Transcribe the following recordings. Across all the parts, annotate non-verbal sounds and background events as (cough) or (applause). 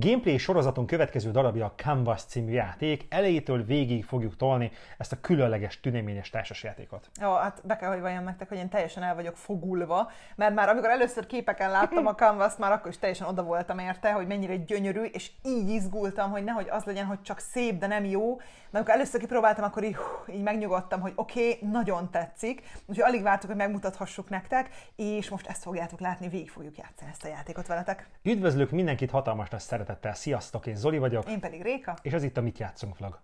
Gameplay sorozaton következő darabja a Canvas című játék, elejétől végig fogjuk tolni ezt a különleges, tüneményes társasjátékot. Jó, hát be kell, hogy valljam nektek, hogy én teljesen el vagyok fogulva, mert már amikor először képeken láttam a canvas már akkor is teljesen oda voltam érte, hogy mennyire gyönyörű, és így izgultam, hogy nehogy az legyen, hogy csak szép, de nem jó. Mert amikor először kipróbáltam, akkor így, hú, így megnyugodtam, hogy oké, okay, nagyon tetszik, úgyhogy alig vártuk, hogy megmutathassuk nektek, és most ezt fogjátok látni, végig fogjuk játszani ezt a játékot veletek. Üdvözlök mindenkit hatalmas nagy szeretettel. Sziasztok, én Zoli vagyok. Én pedig Réka. És ez itt a Mit játszunk vlog.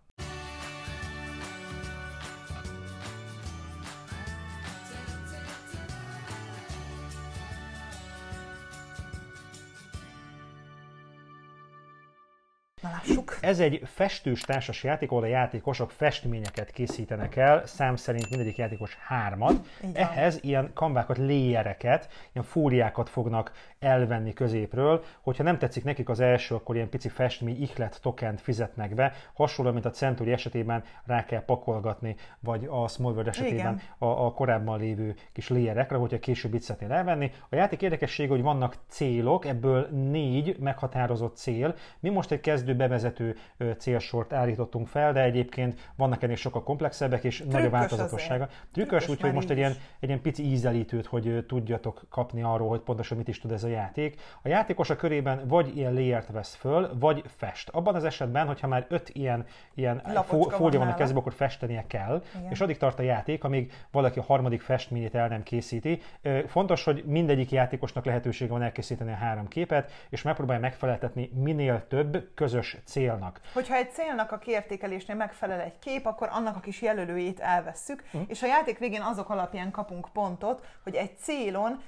Na lássuk. Ez egy festős társas játék, ahol a játékosok festményeket készítenek el, szám szerint mindegyik játékos hármat. Igen. Ehhez ilyen kanvákat, léjereket, ilyen fóliákat fognak elvenni középről. Hogyha nem tetszik nekik az első, akkor ilyen pici festmény ihlet tokent fizetnek be. Hasonló, mint a centuri esetében rá kell pakolgatni, vagy a Small World esetében a, a, korábban lévő kis léjerekre, hogyha később itt szeretnél elvenni. A játék érdekessége, hogy vannak célok, ebből négy meghatározott cél. Mi most egy kezdő kettő bevezető célsort állítottunk fel, de egyébként vannak ennél sokkal komplexebbek, és nagy a változatossága. Trükkös, úgyhogy most egy ilyen, egy ilyen pici ízelítőt, hogy tudjatok kapni arról, hogy pontosan mit is tud ez a játék. A játékos a körében vagy ilyen léért vesz föl, vagy fest. Abban az esetben, hogyha már öt ilyen, ilyen fólia van, van a kezében, akkor festenie kell, Igen. és addig tart a játék, amíg valaki a harmadik festményét el nem készíti. Fontos, hogy mindegyik játékosnak lehetősége van elkészíteni a három képet, és megpróbálja megfeleltetni minél több közös közös célnak. Hogyha egy célnak a kiértékelésnél megfelel egy kép, akkor annak a kis jelölőjét elvesszük, mm. és a játék végén azok alapján kapunk pontot, hogy egy célon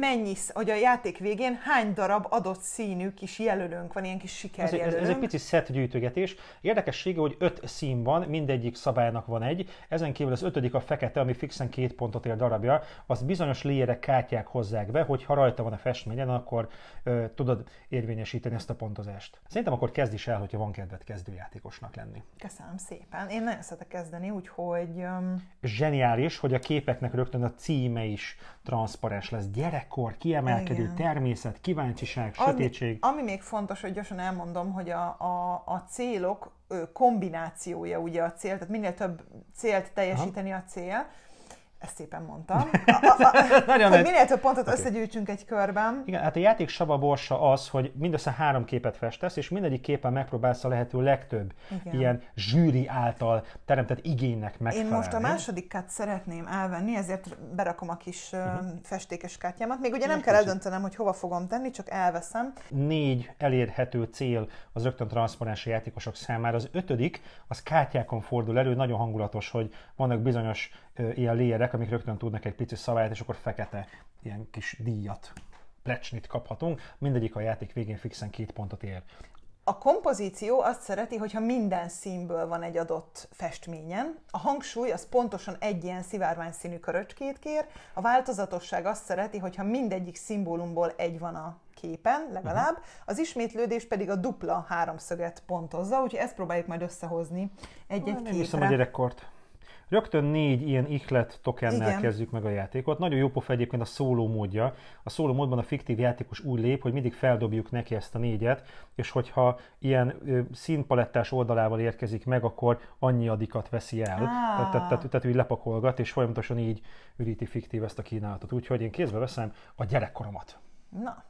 mennyi, hogy a játék végén hány darab adott színű kis jelölőnk van, ilyen kis sikerjelölőnk. Ez, ez, ez egy pici szett gyűjtögetés. Érdekessége, hogy öt szín van, mindegyik szabálynak van egy. Ezen kívül az ötödik a fekete, ami fixen két pontot ér darabja, az bizonyos léjérek kártyák hozzák be, hogy ha rajta van a festményen, akkor ö, tudod érvényesíteni ezt a pontozást. Szerintem akkor kezd is el, hogyha van kedved kezdőjátékosnak lenni. Köszönöm szépen. Én nagyon szeretek kezdeni, úgyhogy... Zseniális, hogy a képeknek rögtön a címe is transzparens lesz gyerekkor, kiemelkedő Igen. természet, kíváncsiság, ami, sötétség. Ami még fontos, hogy gyorsan elmondom, hogy a, a, a célok kombinációja ugye a cél, tehát minél több célt teljesíteni Aha. a cél, ezt szépen mondtam. A, a, a, Nagyon hogy minél több pontot okay. összegyűjtsünk egy körben. Igen, hát a játék saba borsa az, hogy mindössze három képet festesz, és mindegyik képen megpróbálsz a lehető legtöbb Igen. ilyen zsűri által teremtett igénynek megfelelni. Én most a másodikat szeretném elvenni, ezért berakom a kis uh-huh. festékes kártyámat. Még ugye nem, nem kell eldöntenem, hogy hova fogom tenni, csak elveszem. Négy elérhető cél az rögtön transzparens játékosok számára. Az ötödik, az kártyákon fordul elő, nagyon hangulatos, hogy vannak bizonyos ilyen léjerek, amik rögtön tudnak egy pici szabályt, és akkor fekete ilyen kis díjat, plecsnit kaphatunk. Mindegyik a játék végén fixen két pontot ér. A kompozíció azt szereti, hogyha minden színből van egy adott festményen. A hangsúly az pontosan egy ilyen szivárvány színű köröcskét kér. A változatosság azt szereti, hogyha mindegyik szimbólumból egy van a képen legalább, mhm. az ismétlődés pedig a dupla háromszöget pontozza, úgyhogy ezt próbáljuk majd összehozni egy-egy képre. Nem hiszem a gyerekkort. Rögtön négy ilyen ihlet tokennel Igen. kezdjük meg a játékot. Nagyon jó pofa egyébként a szóló módja. A szóló módban a fiktív játékos úgy lép, hogy mindig feldobjuk neki ezt a négyet, és hogyha ilyen ö, színpalettás oldalával érkezik meg, akkor annyi adikat veszi el. Tehát, tehát, tehát, tehát úgy lepakolgat, és folyamatosan így üríti fiktív ezt a kínálatot. Úgyhogy én kézbe veszem a gyerekkoromat. Na,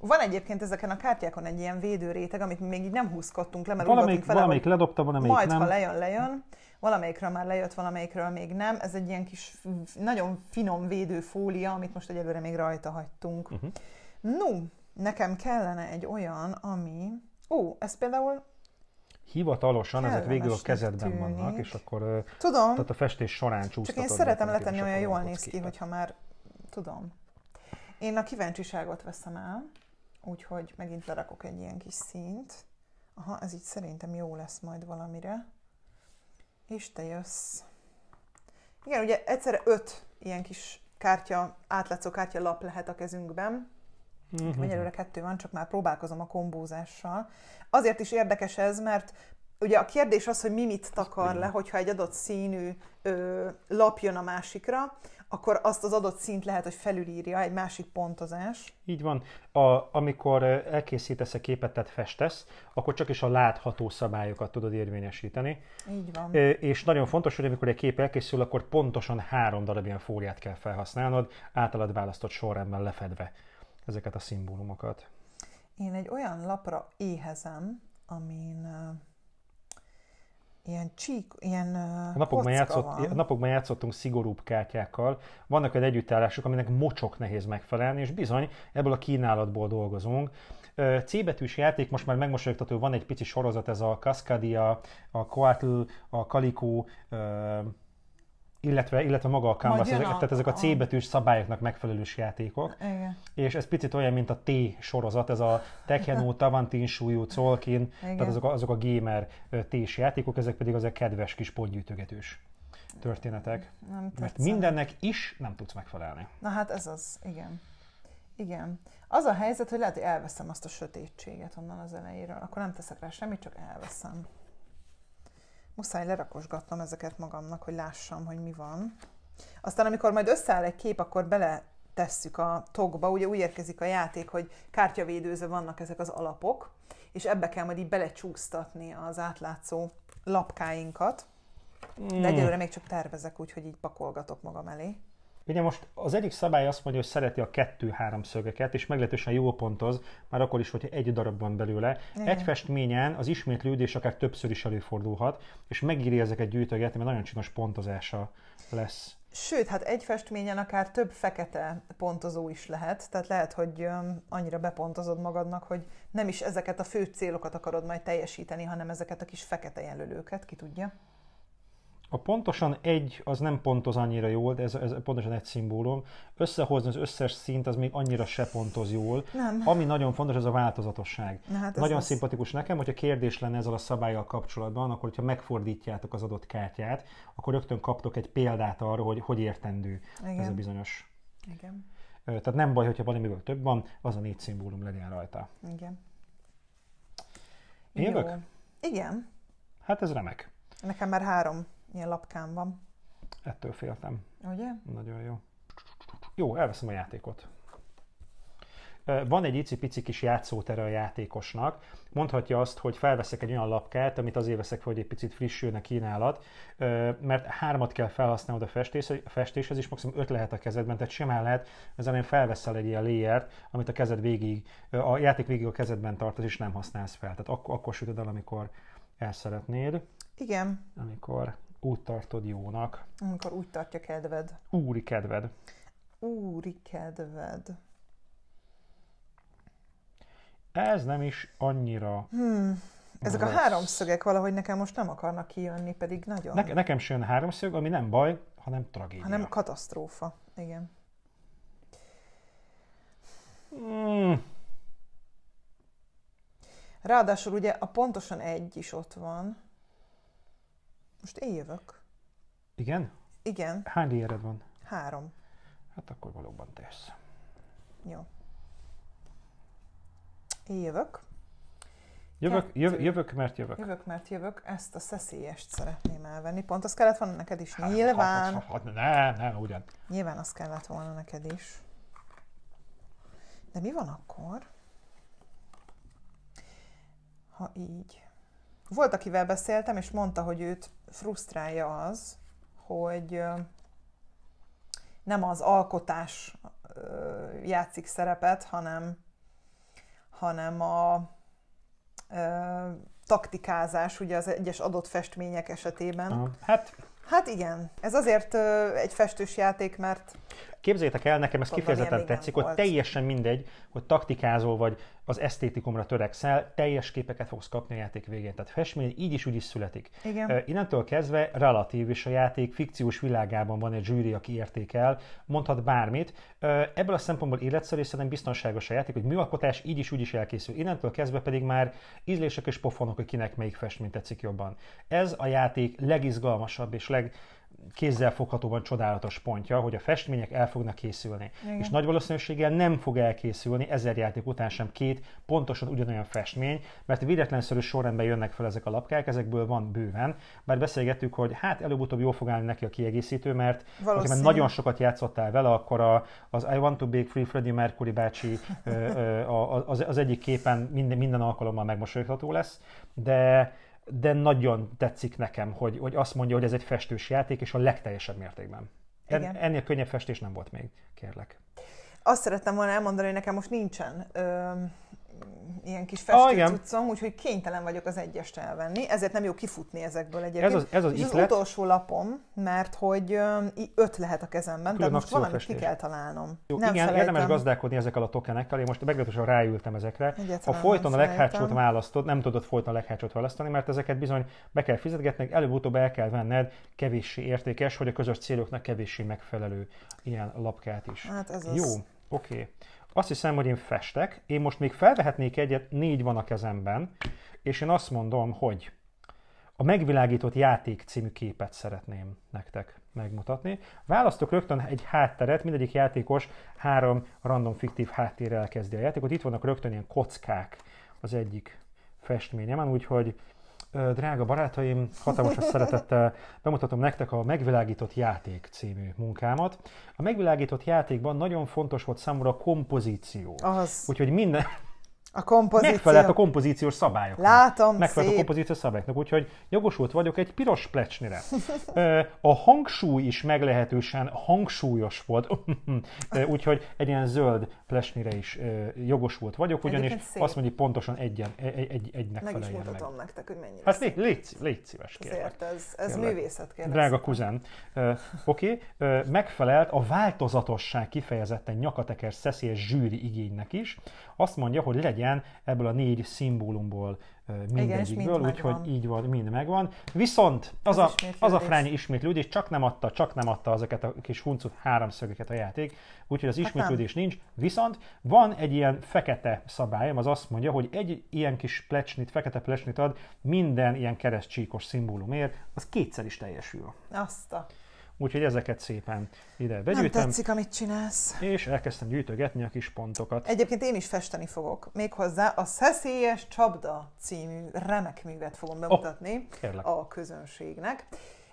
van egyébként ezeken a kártyákon egy ilyen védőréteg, amit még így nem húzkodtunk le, mert valamelyik, valamelyik ledobta, valamelyik majd, nem. Majd, ha lejön, lejön valamelyikről már lejött, valamelyikről még nem. Ez egy ilyen kis, nagyon finom fólia, amit most egyelőre még rajta hagytunk. Uh-huh. Mhm. No, nekem kellene egy olyan, ami... Ó, ez például hivatalosan ezek végül a kezedben tűnik. vannak, és akkor tudom, tehát a festés során csúsztatod. Csak én szeretem letenni, olyan jól néz ki, hogyha már tudom. Én a kíváncsiságot veszem el, úgyhogy megint lerakok egy ilyen kis színt. Aha, ez így szerintem jó lesz majd valamire. És te jössz. Igen, ugye egyszerre öt ilyen kis kártya, átlátszó kártya lap lehet a kezünkben. Uh-huh. Egyelőre kettő van, csak már próbálkozom a kombózással. Azért is érdekes ez, mert ugye a kérdés az, hogy mi mit takar le, hogyha egy adott színű ö, lap jön a másikra, akkor azt az adott szint lehet, hogy felülírja egy másik pontozás. Így van. A, amikor elkészítesz a képet, tehát festesz, akkor csak is a látható szabályokat tudod érvényesíteni. Így van. És nagyon fontos, hogy amikor egy kép elkészül, akkor pontosan három darab ilyen fóliát kell felhasználnod, általad választott sorrendben lefedve ezeket a szimbólumokat. Én egy olyan lapra éhezem, amin ilyen csík, ilyen a napokban, játszott, van. napokban játszottunk szigorúbb kártyákkal, vannak egy együttállások, aminek mocsok nehéz megfelelni, és bizony ebből a kínálatból dolgozunk. C betűs játék, most már megmosolyogtató, van egy pici sorozat, ez a Cascadia, a Coatl, a Calico, illetve, illetve maga a canvas, ezek, a, tehát ezek a C betűs szabályoknak megfelelős játékok. Igen. És ez picit olyan, mint a T sorozat, ez a Tekenó, (laughs) Tavantin, Súlyú, Colkin, tehát azok a, azok a gamer t játékok, ezek pedig azok kedves kis pontgyűjtögetős történetek. Nem mert mindennek is nem tudsz megfelelni. Na hát ez az, igen. Igen. Az a helyzet, hogy lehet, hogy elveszem azt a sötétséget onnan az elejéről, akkor nem teszek rá semmit, csak elveszem. Muszáj lerakosgatnom ezeket magamnak, hogy lássam, hogy mi van. Aztán, amikor majd összeáll egy kép, akkor bele tesszük a tokba, ugye úgy érkezik a játék, hogy kártyavédőzve vannak ezek az alapok, és ebbe kell majd így belecsúsztatni az átlátszó lapkáinkat. De hmm. egyelőre még csak tervezek, úgyhogy így pakolgatok magam elé. Ugye most az egyik szabály azt mondja, hogy szereti a kettő-három szögeket, és meglehetősen jó pontoz, már akkor is, hogy egy darab van belőle. Igen. Egy festményen az ismétlődés akár többször is előfordulhat, és megírja ezeket gyűjtögetni, mert nagyon csinos pontozása lesz. Sőt, hát egy festményen akár több fekete pontozó is lehet, tehát lehet, hogy annyira bepontozod magadnak, hogy nem is ezeket a fő célokat akarod majd teljesíteni, hanem ezeket a kis fekete jelölőket, ki tudja a pontosan egy, az nem pontoz annyira jól, de ez, ez pontosan egy szimbólum. Összehozni az összes szint, az még annyira se pontoz jól. Nem. Ami nagyon fontos, ez a változatosság. Na, hát nagyon ez szimpatikus az... nekem, hogyha kérdés lenne ezzel a szabályjal kapcsolatban, akkor hogyha megfordítjátok az adott kártyát, akkor rögtön kaptok egy példát arra, hogy hogy értendő Igen. ez a bizonyos. Igen. Tehát nem baj, hogyha valamiből több van, az a négy szimbólum legyen rajta. Igen. Én Igen. Hát ez remek. Nekem már három ilyen lapkám van. Ettől féltem. Ugye? Nagyon jó. Jó, elveszem a játékot. Van egy icipici kis játszótere a játékosnak. Mondhatja azt, hogy felveszek egy olyan lapkát, amit azért veszek fel, hogy egy picit frissüljön a kínálat, mert hármat kell felhasználnod a festéshez, és maximum öt lehet a kezedben, tehát simán lehet, az elején felveszel egy ilyen léjert, amit a kezed végig, a játék végig a kezedben tartasz, és nem használsz fel. Tehát ak- akkor sütöd el, amikor el szeretnéd. Igen. Amikor úgy tartod jónak. Amikor úgy tartja kedved. Úri kedved. Úri kedved. Ez nem is annyira... Hmm. Ezek rossz. a háromszögek valahogy nekem most nem akarnak kijönni, pedig nagyon. Ne- nekem sem jön háromszög, ami nem baj, hanem tragédia. Hanem katasztrófa, igen. Hmm. Ráadásul ugye a pontosan egy is ott van. Most én jövök. Igen? Igen. Hány díjered van? Három. Hát akkor valóban tesz. Jó. Én jövök. Jövök, jöv, jövök, mert jövök. Jövök, mert jövök. Ezt a szeszélyest szeretném elvenni. Pont az kellett volna neked is. Hát, Nyilván. Hát, hát, hát, hát ne, ne, ugyan. Nyilván az kellett volna neked is. De mi van akkor, ha így? Volt, akivel beszéltem, és mondta, hogy őt frusztrálja az, hogy nem az alkotás játszik szerepet, hanem, hanem a ö, taktikázás ugye az egyes adott festmények esetében. Hát Hát igen, ez azért ö, egy festős játék, mert Képzeljétek el, nekem ez kifejezetten tetszik, hogy teljesen mindegy, hogy taktikázol vagy az esztétikumra törekszel, teljes képeket fogsz kapni a játék végén. Tehát festmény így is úgy is születik. Igen. Uh, innentől kezdve relatív, és a játék fikciós világában van egy zsűri, aki értékel, mondhat bármit. Uh, ebből a szempontból életszerű szerintem biztonságos a játék, hogy műalkotás így is úgy is elkészül. Innentől kezdve pedig már ízlések és pofonok, hogy kinek melyik festmény tetszik jobban. Ez a játék legizgalmasabb és leg kézzelfoghatóban csodálatos pontja, hogy a festmények el fognak készülni. Igen. És nagy valószínűséggel nem fog elkészülni ezer játék után sem két pontosan ugyanolyan festmény, mert véletlenszerű sorrendben jönnek fel ezek a lapkák, ezekből van bőven, bár beszélgettük, hogy hát előbb-utóbb jól fog állni neki a kiegészítő, mert ha nagyon sokat játszottál vele, akkor a, az I Want to Be Free Freddie Mercury bácsi ö, ö, az, az egyik képen minden, minden alkalommal megmosolyogható lesz, de de nagyon tetszik nekem, hogy, hogy azt mondja, hogy ez egy festős játék, és a legteljesebb mértékben. En, Igen. ennél könnyebb festés nem volt még, kérlek. Azt szerettem volna elmondani, hogy nekem most nincsen ö, ilyen kis festőcuccom, ah, úgyhogy kénytelen vagyok az egyest elvenni, ezért nem jó kifutni ezekből egyébként. Ez az, ez az, és az iklet. utolsó lapom, mert hogy öt lehet a kezemben, Külön tehát most valamit ki kell találnom. Jó, nem igen, érdemes gazdálkodni ezekkel a tokenekkel, én most meglehetősen ráültem ezekre. Egyetlen ha folyton a leghátsót választod, nem tudod folyton a leghátsót választani, mert ezeket bizony be kell fizetgetni. előbb-utóbb el kell venned, kevéssé értékes, hogy a közös céloknak kevéssé megfelelő ilyen lapkát is. Hát ez jó, az... oké. Okay. Azt hiszem, hogy én festek. Én most még felvehetnék egyet, négy van a kezemben, és én azt mondom, hogy a megvilágított játék című képet szeretném nektek megmutatni. Választok rögtön egy hátteret, mindegyik játékos három random fiktív háttérrel kezdi a játékot. Itt vannak rögtön ilyen kockák az egyik festményemen, úgyhogy drága barátaim, hatalmas a szeretettel bemutatom nektek a Megvilágított Játék című munkámat. A Megvilágított Játékban nagyon fontos volt számomra a kompozíció. Az. Úgyhogy minden, a kompozíció. Megfelelt a kompozíciós szabályoknak. Látom, Megfelelt szép. a kompozíciós szabályoknak, úgyhogy jogosult vagyok egy piros plecsnire. A hangsúly is meglehetősen hangsúlyos volt, (laughs) úgyhogy egy ilyen zöld plecsnire is jogosult vagyok, ugyanis azt mondja, hogy pontosan egyen, e, egy, egy, egynek meg is mutatom meg. nektek, hogy mennyire Hát légy, légy, légy szíves, kérlek. Azért ez, ez kérlek. művészet, kérlek. Drága kuzen, oké, okay. megfelelt a változatosság kifejezetten nyakateker szeszélyes zsűri igénynek is. Azt mondja, hogy legyen helyen ebből a négy szimbólumból mindegyikből, úgyhogy így van, mind megvan. Viszont az, az, a, az a frány ismétlődés csak nem adta, csak nem adta azokat a kis huncut háromszögeket a játék, úgyhogy az hát ismétlődés hát nincs. Viszont van egy ilyen fekete szabályom, az azt mondja, hogy egy ilyen kis plecsnit, fekete plecsnit ad minden ilyen keresztcsíkos szimbólumért, az kétszer is teljesül. Azt a úgyhogy ezeket szépen ide begyűjtem. Nem tetszik, amit csinálsz. És elkezdtem gyűjtögetni a kis pontokat. Egyébként én is festeni fogok. Méghozzá a Szeszélyes Csapda című remek művet fogom oh, bemutatni oh, a közönségnek.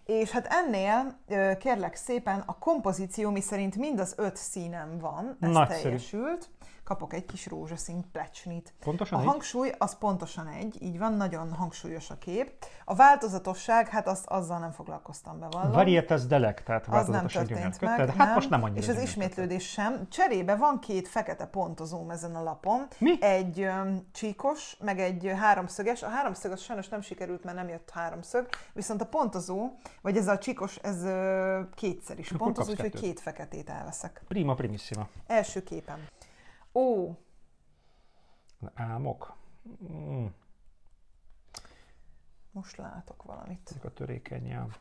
És hát ennél kérlek szépen a kompozíció, mi szerint mind az öt színem van, ez Nagyszerű. teljesült kapok egy kis rózsaszín plecsnit. Pontosan a egy? hangsúly az pontosan egy, így van, nagyon hangsúlyos a kép. A változatosság, hát azt, azzal nem foglalkoztam be valami. Varietas delek, tehát az nem történt meg, kötted, hát nem. most nem annyira. És az ismétlődés sem. Cserébe van két fekete pontozóm ezen a lapon. Mi? Egy ö, csíkos, meg egy háromszöges. A háromszög az sajnos nem sikerült, mert nem jött háromszög, viszont a pontozó, vagy ez a csíkos, ez ö, kétszer is pontozó, úgyhogy két feketét elveszek. Prima primissima. Első képen. Ó. Álmok. Mm. Most látok valamit. Ezek a törékeny ám.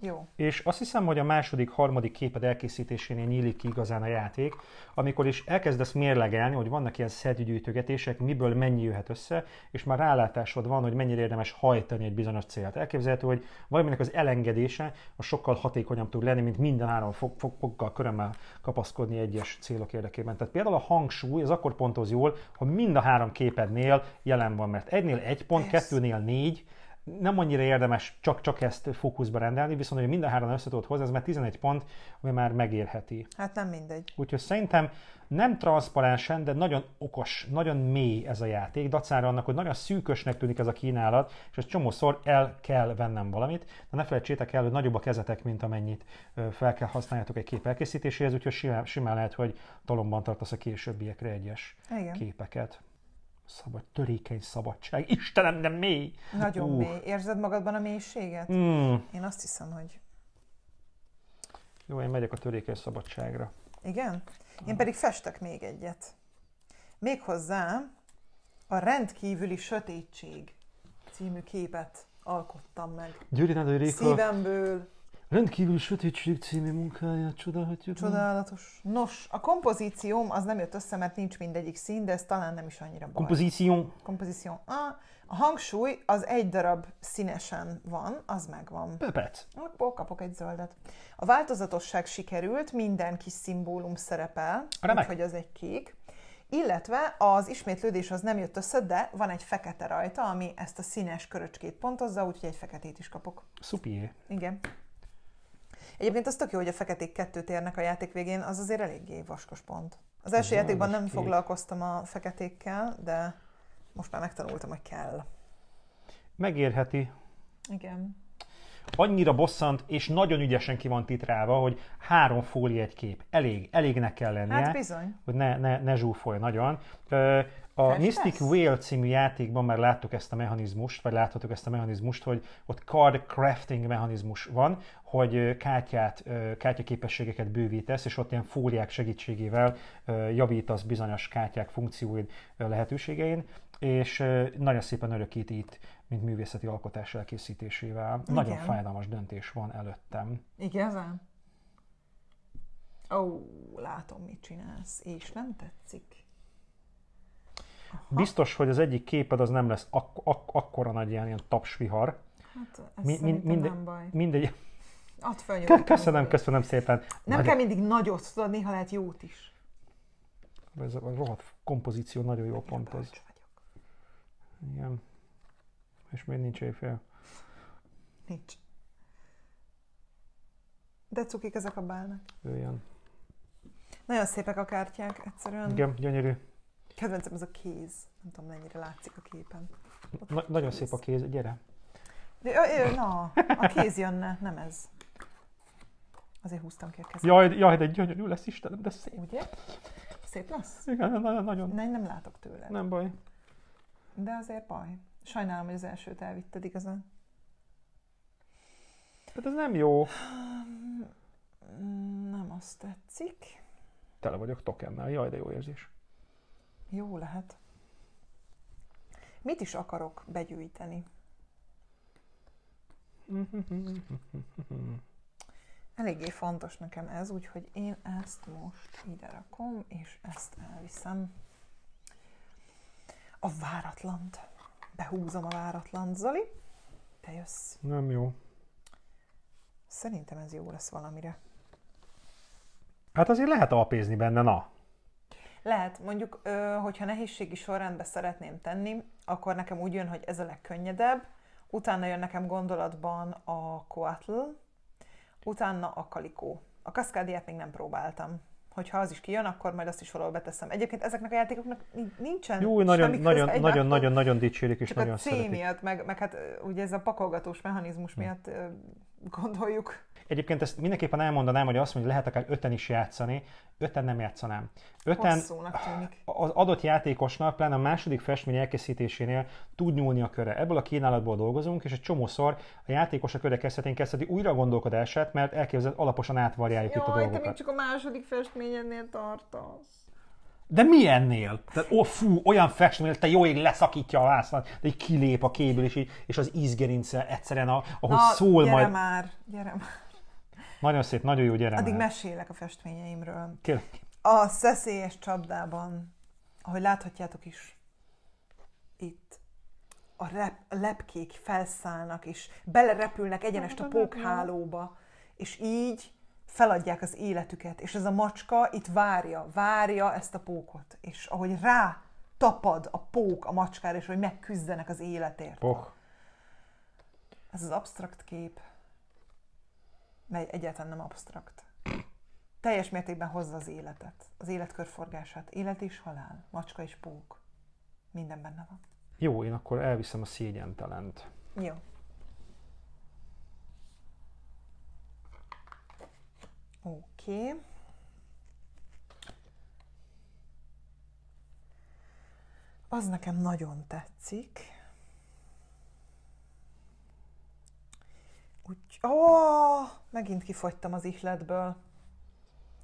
Jó. És azt hiszem, hogy a második, harmadik képed elkészítésénél nyílik ki igazán a játék, amikor is elkezdesz mérlegelni, hogy vannak ilyen szedgyűjtögetések, miből mennyi jöhet össze, és már rálátásod van, hogy mennyire érdemes hajtani egy bizonyos célt. Elképzelhető, hogy valaminek az elengedése a sokkal hatékonyabb tud lenni, mint minden három fog, fog, körömmel kapaszkodni egyes célok érdekében. Tehát például a hangsúly az akkor pontoz jól, ha mind a három képednél jelen van, mert egynél egy pont, Persze. kettőnél négy, nem annyira érdemes csak-csak ezt fókuszba rendelni, viszont hogy mind a három össze tudod hozni, ez már 11 pont, ami már megérheti. Hát nem mindegy. Úgyhogy szerintem nem transzparensen, de nagyon okos, nagyon mély ez a játék, dacára annak, hogy nagyon szűkösnek tűnik ez a kínálat, és ez csomószor el kell vennem valamit, de ne felejtsétek el, hogy nagyobb a kezetek, mint amennyit fel kell használjátok egy kép elkészítéséhez, úgyhogy simán, simán lehet, hogy talomban tartasz a későbbiekre egyes Igen. képeket szabad, törékeny szabadság. Istenem, de mély! Nagyon uh. mély. Érzed magadban a mélységet? Mm. Én azt hiszem, hogy... Jó, én megyek a törékeny szabadságra. Igen? Én hmm. pedig festek még egyet. Méghozzá a rendkívüli sötétség című képet alkottam meg. Gyuri Szívemből Rendkívül sötétség című munkáját csodálhatjuk. Csodálatos. Meg. Nos, a kompozícióm az nem jött össze, mert nincs mindegyik szín, de ez talán nem is annyira baj. Kompozíció. Kompozíció. A, a hangsúly az egy darab színesen van, az megvan. Pöpet. Akkor kapok egy zöldet. A változatosság sikerült, minden kis szimbólum szerepel, hogy az egy kék. Illetve az ismétlődés az nem jött össze, de van egy fekete rajta, ami ezt a színes köröcskét pontozza, úgyhogy egy feketét is kapok. Szupié. Igen. Egyébként az tök jó, hogy a feketék kettőt érnek a játék végén, az azért eléggé vaskos pont. Az első az játékban nem kék. foglalkoztam a feketékkel, de most már megtanultam, hogy kell. Megérheti. Igen. Annyira bosszant, és nagyon ügyesen ki van titrálva, hogy három fólia egy kép. Elég, elégnek kell lennie. Hát bizony. Hogy ne, ne, ne zsúfolj nagyon. Ö, a Mystic Whale című játékban már láttuk ezt a mechanizmust, vagy láthatok ezt a mechanizmust, hogy ott card crafting mechanizmus van, hogy kártyát, kártyaképességeket bővítesz, és ott ilyen fóliák segítségével javítasz bizonyos kártyák funkcióid lehetőségein, és nagyon szépen örökít itt, mint művészeti alkotás elkészítésével. Igen. Nagyon fájdalmas döntés van előttem. Igazán? Ó, látom, mit csinálsz, és nem tetszik. Aha. Biztos, hogy az egyik képed az nem lesz ak- ak- akkora nagy ilyen, ilyen tapsvihar. Hát ez mi- mi- minde- nem baj. Mindegy. Add fel Köszönöm, köszönöm szépen. Nem Nagy... kell mindig nagyot, tudod, néha lehet jót is. Ez a rohadt kompozíció nagyon jó pont az. Igen. És még nincs éjfél. Nincs. De cukik ezek a bálnak. Jöjjön. Nagyon szépek a kártyák, egyszerűen. Igen, gyönyörű. Kedvencem az a kéz. Nem tudom, mennyire látszik a képen. Na, a nagyon kéz. szép a kéz, gyere. De, ö, ö, na, a kéz jönne, nem ez. Azért húztam ki a kezem. Jaj, jaj, de gyönyörű lesz, Istenem, de szép. Ugye? Szép lesz? Igen, nagyon. nagyon. Nem, nem látok tőle. Nem baj. De azért baj. Sajnálom, hogy az elsőt elvitted igazán. Hát ez nem jó. Nem azt tetszik. Tele vagyok tokennel, jaj, de jó érzés. Jó lehet. Mit is akarok begyűjteni? Eléggé fontos nekem ez, úgyhogy én ezt most ide rakom, és ezt elviszem. A váratlant. Behúzom a váratlant, Zoli. Te jössz. Nem jó. Szerintem ez jó lesz valamire. Hát azért lehet alpézni benne, na. Lehet, mondjuk, hogyha nehézségi sorrendbe szeretném tenni, akkor nekem úgy jön, hogy ez a legkönnyedebb, utána jön nekem gondolatban a Coatl, utána a Kalikó. A kaszkádiát még nem próbáltam hogyha az is kijön, akkor majd azt is valahol beteszem. Egyébként ezeknek a játékoknak nincsen Jó, nagyon, nagyon, nagyon, nagyon, nagyon dicsérik és Csak nagyon a cím miatt, meg, meg hát ugye ez a pakolgatós mechanizmus hm. miatt gondoljuk Egyébként ezt mindenképpen elmondanám, hogy azt mondja, hogy lehet akár öten is játszani, öten nem játszanám. Öten az adott játékosnak, pláne a második festmény elkészítésénél tud nyúlni a köre. Ebből a kínálatból dolgozunk, és egy csomószor a játékos a köre kezdhetén kezdheti újra gondolkodását, mert elképzelhet alaposan átvarjáljuk Jaj, itt a dolgokat. te még csak a második festményennél tartasz. De milyennél? Tehát, ó, fú, olyan festmény, te jó ég leszakítja a vászlat, de így kilép a kéből, és, így, és az ízgerince egyszerűen, a, ahogy Na, szól gyere majd... már, gyere már. Nagyon szép, nagyon jó gyerek. Addig mesélek a festményeimről. Kérlek. A szeszélyes csapdában, ahogy láthatjátok is, itt a rep, lepkék felszállnak, és belerepülnek egyenest a pókhálóba, és így feladják az életüket, és ez a macska itt várja, várja ezt a pókot, és ahogy rá tapad a pók a macskára, és hogy megküzdenek az életért. Oh. Ez az absztrakt kép mely egyáltalán nem absztrakt. Teljes mértékben hozza az életet, az életkörforgását, élet és halál, macska és pók. Minden benne van. Jó, én akkor elviszem a szégyentelent. Jó. Oké. Okay. Az nekem nagyon tetszik. Úgy, ó, oh, megint kifogytam az ihletből.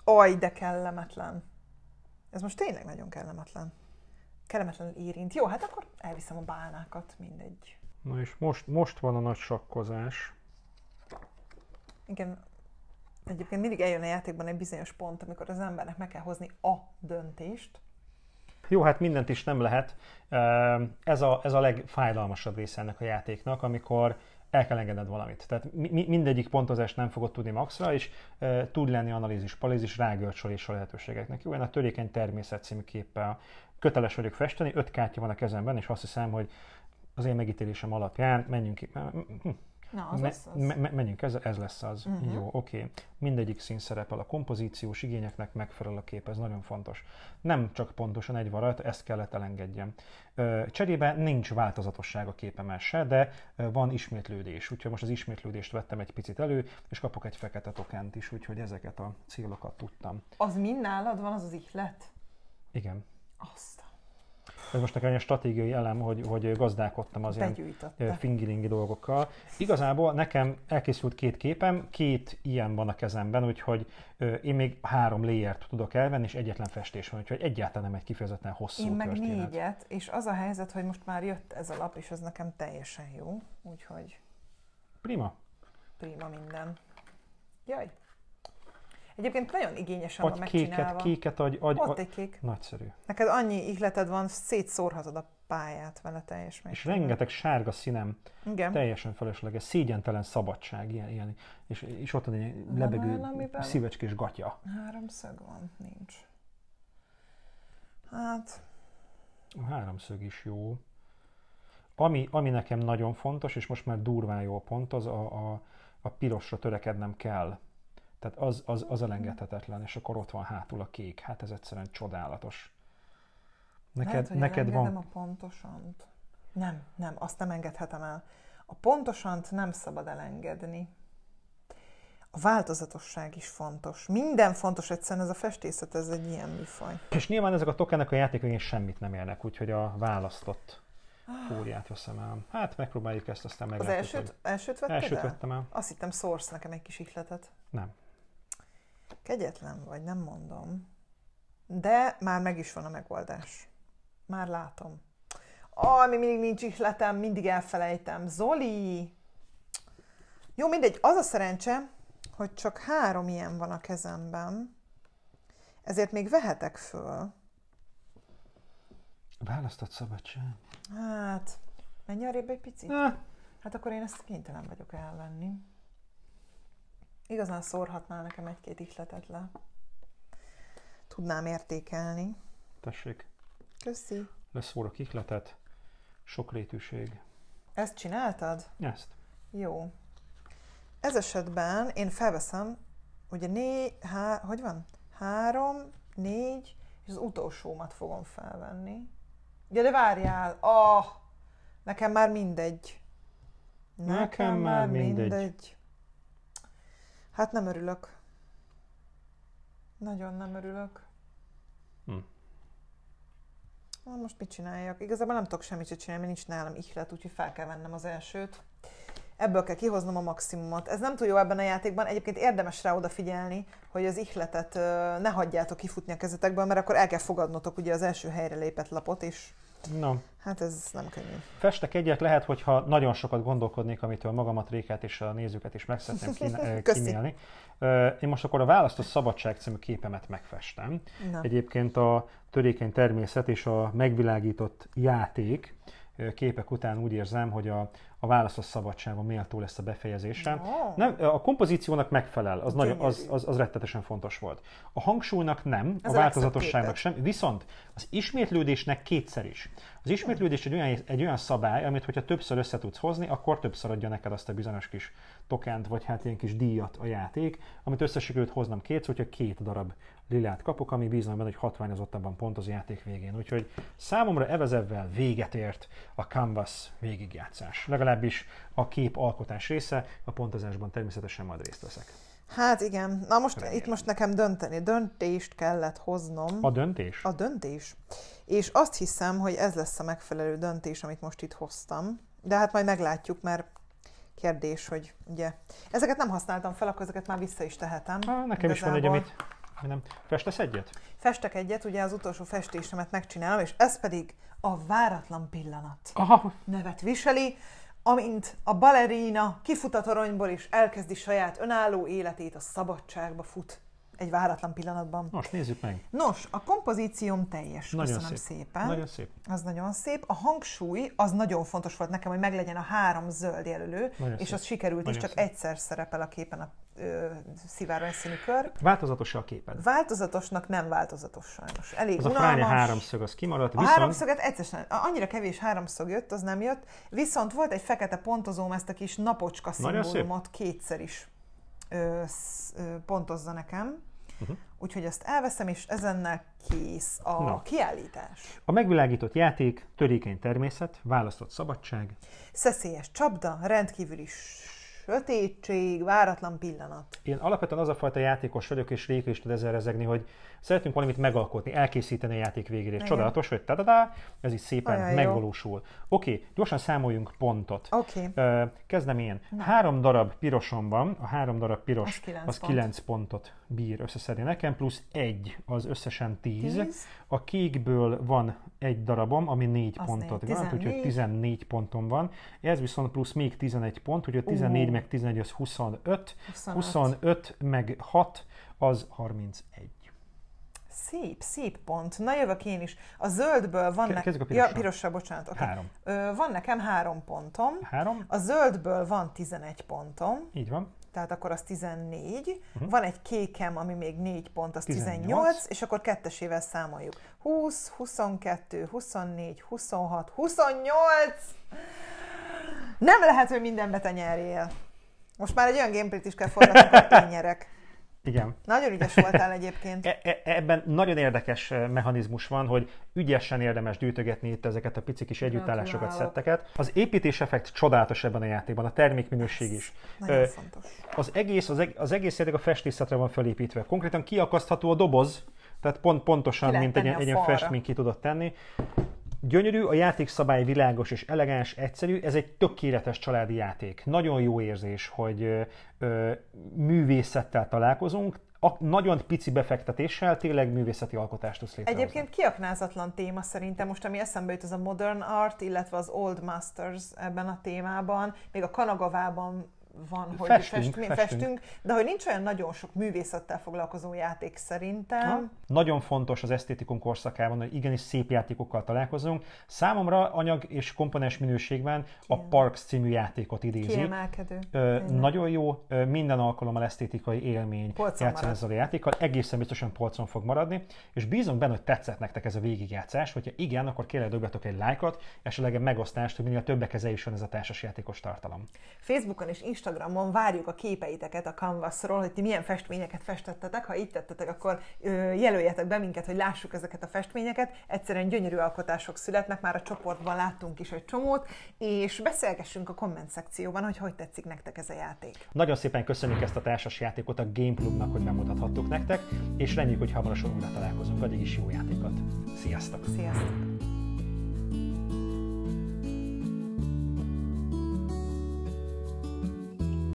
Aj, de kellemetlen. Ez most tényleg nagyon kellemetlen. Kellemetlenül érint. Jó, hát akkor elviszem a bálnákat, mindegy. Na és most, most van a nagy sakkozás. Igen, egyébként mindig eljön a játékban egy bizonyos pont, amikor az embernek meg kell hozni a döntést. Jó, hát mindent is nem lehet. Ehm, ez a, ez a legfájdalmasabb része ennek a játéknak, amikor el kell engedned valamit. Tehát mi, mindegyik pontozást nem fogod tudni maxra, és e, tud lenni analízis, palézis, rágörcsölés a lehetőségeknek. Jó, én a törékeny természet című képpel köteles vagyok festeni, öt kártya van a kezemben, és azt hiszem, hogy az én megítélésem alapján menjünk ki. Na, az az. Me- me- menjünk, ez, ez lesz az. Uh-huh. Jó, oké. Okay. Mindegyik szín szerepel, a kompozíciós igényeknek megfelel a kép, ez nagyon fontos. Nem csak pontosan egy varajt, ezt kellett elengedjem. Cserébe nincs változatosság a képemel se, de van ismétlődés. Úgyhogy most az ismétlődést vettem egy picit elő, és kapok egy fekete tokent is, úgyhogy ezeket a célokat tudtam. Az mind nálad van, az az ihlet? Igen. Azt ez most nekem egy stratégiai elem, hogy, hogy gazdálkodtam az ilyen eh, fingilingi dolgokkal. Igazából nekem elkészült két képem, két ilyen van a kezemben, úgyhogy eh, én még három layert tudok elvenni, és egyetlen festés van, úgyhogy egyáltalán nem egy kifejezetten hosszú Én meg történet. négyet, és az a helyzet, hogy most már jött ez a lap, és ez nekem teljesen jó, úgyhogy... Prima. Prima minden. Jaj, Egyébként nagyon igényesen adj van megcsinálva. kéket, kéket, adj, adj, Ott egy kék. Nagyszerű. Neked annyi ihleted van, szétszórhatod a pályát vele teljes És rengeteg sárga színem, Igen. teljesen felesleges, szégyentelen szabadság, ilyen, ilyen. És, és ott van egy lebegő szívecskés gatya. Háromszög van, nincs. Hát... A háromszög is jó. Ami, ami nekem nagyon fontos, és most már durván a pont, az a, a, a pirosra törekednem kell. Tehát az, az, az elengedhetetlen, és akkor ott van hátul a kék. Hát ez egyszerűen csodálatos. Neked, Lehet, neked van... a pontosant. Nem, nem, azt nem engedhetem el. A pontosant nem szabad elengedni. A változatosság is fontos. Minden fontos, egyszerűen ez a festészet, ez egy ilyen műfaj. És nyilván ezek a tokenek a játék végén semmit nem érnek, úgyhogy a választott fóliát veszem el. Hát megpróbáljuk ezt, aztán meg. Az elsőt, elsőt vetted elsőt el? vettem el. Azt hittem szórsz nekem egy kis ihletet. Nem. Kegyetlen vagy, nem mondom. De már meg is van a megoldás. Már látom. Ami mindig nincs isletem, mindig elfelejtem. Zoli! Jó, mindegy, az a szerencse, hogy csak három ilyen van a kezemben, ezért még vehetek föl. Választott szabadság. Hát, menj arrébb egy picit. Ne. Hát akkor én ezt kénytelen vagyok elvenni. Igazán szórhatnál nekem egy-két ihletet le. Tudnám értékelni. Tessék. Köszi. Leszórok ihletet. Sokrétűség. Ezt csináltad? Ezt. Jó. Ez esetben én felveszem, ugye né, há, hogy van? Három, négy, és az utolsómat fogom felvenni. Ugye, de várjál! Ah! Nekem már mindegy. Nekem, nekem már mindegy. mindegy. Hát nem örülök. Nagyon nem örülök. Hm. Na, most mit csináljak? Igazából nem tudok semmit se csinálni, mert nincs nálam ihlet, úgyhogy fel kell vennem az elsőt. Ebből kell kihoznom a maximumot. Ez nem túl jó ebben a játékban, egyébként érdemes rá odafigyelni, hogy az ihletet ne hagyjátok kifutni a kezetekből, mert akkor el kell fogadnotok ugye az első helyre lépett lapot, és No. Hát ez nem könnyű. Festek egyet, lehet, hogyha nagyon sokat gondolkodnék, amitől magamat, Rékát és a nézőket is meg szeretném (laughs) eh, kímélni. Eh, én most akkor a Választott Szabadság című képemet megfestem. Na. Egyébként a törékeny természet és a megvilágított játék eh, képek után úgy érzem, hogy a, a válasz a szabadságon méltó lesz a befejezésre. No. Nem, a kompozíciónak megfelel, az, nagyon, az, az, az rettetesen fontos volt. A hangsúlynak nem, Ez a változatosságnak sem, viszont az ismétlődésnek kétszer is. Az ismétlődés egy olyan, egy olyan szabály, amit hogyha többször össze tudsz hozni, akkor többször adja neked azt a bizonyos kis tokent, vagy hát ilyen kis díjat a játék, amit összesikerült hoznom kétszer, hogyha két darab lilát kapok, ami bízom benne, hogy hatványozottabban pont az játék végén. Úgyhogy számomra evezevvel véget ért a Canvas végigjátszás. Legalábbis a kép alkotás része, a pontozásban természetesen majd részt veszek. Hát igen. Na most Remélem. itt most nekem dönteni. Döntést kellett hoznom. A döntés? A döntés. És azt hiszem, hogy ez lesz a megfelelő döntés, amit most itt hoztam. De hát majd meglátjuk, mert kérdés, hogy ugye... Ezeket nem használtam fel, akkor ezeket már vissza is tehetem. Ha, nekem igazából. is van egy, amit nem. Festesz egyet? Festek egyet, ugye az utolsó festésemet megcsinálom, és ez pedig a váratlan pillanat. Aha. Nevet viseli amint a balerína kifut a toronyból és elkezdi saját önálló életét, a szabadságba fut egy váratlan pillanatban. Most nézzük meg. Nos, a kompozícióm teljes. Nagyon Köszönöm szép. szépen. Nagyon szép. Az nagyon szép. A hangsúly az nagyon fontos volt nekem, hogy meglegyen a három zöld jelölő, nagyon és szép. az sikerült, nagyon és csak szép. egyszer szerepel a képen a szivárvány színű kör. Változatos a képen? Változatosnak nem változatos sajnos. Elég az unalmas. a fránya háromszög, az kimaradt. A viszont... háromszöget egyszerűen, annyira kevés háromszög jött, az nem jött. Viszont volt egy fekete pontozóm, ezt a kis napocska szimbólumot kétszer is ö, sz, ö, pontozza nekem. Uh-huh. Úgyhogy ezt elveszem, és ezennel kész a Na. kiállítás. A megvilágított játék, törékeny természet, választott szabadság. Szeszélyes csapda, rendkívüli sötétség, váratlan pillanat. Én alapvetően az a fajta játékos vagyok, és Réka is tud ezzel rezegni, hogy Szeretünk valamit megalkotni, elkészíteni a játék végére. Igen. csodálatos, hogy tadadá, ez így szépen Olyan megvalósul. Jó. Oké, gyorsan számoljunk pontot. Oké. Kezdem én. Na. Három darab pirosom van, a három darab piros az 9, az pont. kilenc pontot bír összeszedni nekem, plusz egy, az összesen tíz. tíz? A kékből van egy darabom, ami négy az pontot 4. van, úgyhogy 14 pontom van. Ez viszont plusz még 11 pont, úgyhogy 14 uh. meg tizenegy az 25, 25, 25 meg 6 az 31. Szép, szép pont. Na jövök én is. A zöldből van nekem... Kezdjük a pirossal. Ja, pirossal, bocsánat. Okay. Három. Ö, van nekem három pontom. Három. A zöldből van 11 pontom. Így van. Tehát akkor az 14. Uh-huh. Mhm. Van egy kékem, ami még 4 pont, az 18. 18, és akkor kettesével számoljuk. 20, 22, 24, 26, 28! Nem lehet, hogy mindenbe te nyerjél. Most már egy olyan gameplayt is kell forgatni, hogy én (laughs) nyerek. Igen. Nagyon ügyes voltál egyébként. (laughs) E, e, ebben nagyon érdekes eh, mechanizmus van, hogy ügyesen érdemes gyűjtögetni itt ezeket a pici kis együttállásokat, szetteket. Az építés effekt csodálatos ebben a játékban, a termékminőség is. Nagyon Ö, eh, fontos. Az egész, az, eg- az egész játék a festészetre van felépítve. Konkrétan kiakasztható a doboz, tehát pont pontosan, mint egy, egy ilyen festmény ki tudod tenni. Gyönyörű, a játékszabály világos és elegáns, egyszerű, ez egy tökéletes családi játék. Nagyon jó érzés, hogy ö, ö, művészettel találkozunk, a nagyon pici befektetéssel tényleg művészeti alkotást tudsz létrehozni. Egyébként kiaknázatlan téma szerintem most, ami eszembe jut, az a modern art, illetve az old masters ebben a témában. Még a Kanagavában van, hogy festünk, festünk, festünk. festünk, de hogy nincs olyan nagyon sok művészettel foglalkozó játék szerintem. Ha? Nagyon fontos az esztétikum korszakában, hogy igenis szép játékokkal találkozunk. Számomra anyag és komponens minőségben Kiemel. a Parks című játékot idézi. Kiemelkedő. Ö, nagyon jó, ö, minden alkalommal esztétikai élmény játszani ezzel a játékkal, egészen biztosan polcon fog maradni, és bízom benne, hogy tetszett nektek ez a végigjátszás, hogyha igen, akkor kérlek dobjatok egy lájkot, esetleg egy megosztást, hogy minél többek ez is van ez a társasjátékos tartalom. Facebookon és Instagramon Instagramon várjuk a képeiteket a Canvasról, hogy ti milyen festményeket festettetek. Ha itt tettetek, akkor jelöljetek be minket, hogy lássuk ezeket a festményeket. Egyszerűen gyönyörű alkotások születnek, már a csoportban láttunk is egy csomót, és beszélgessünk a komment szekcióban, hogy hogy tetszik nektek ez a játék. Nagyon szépen köszönjük ezt a társas játékot a Game Clubnak, hogy bemutathattuk nektek, és reméljük, hogy hamarosan újra találkozunk. Addig is jó játékot! Sziasztok! Sziasztok!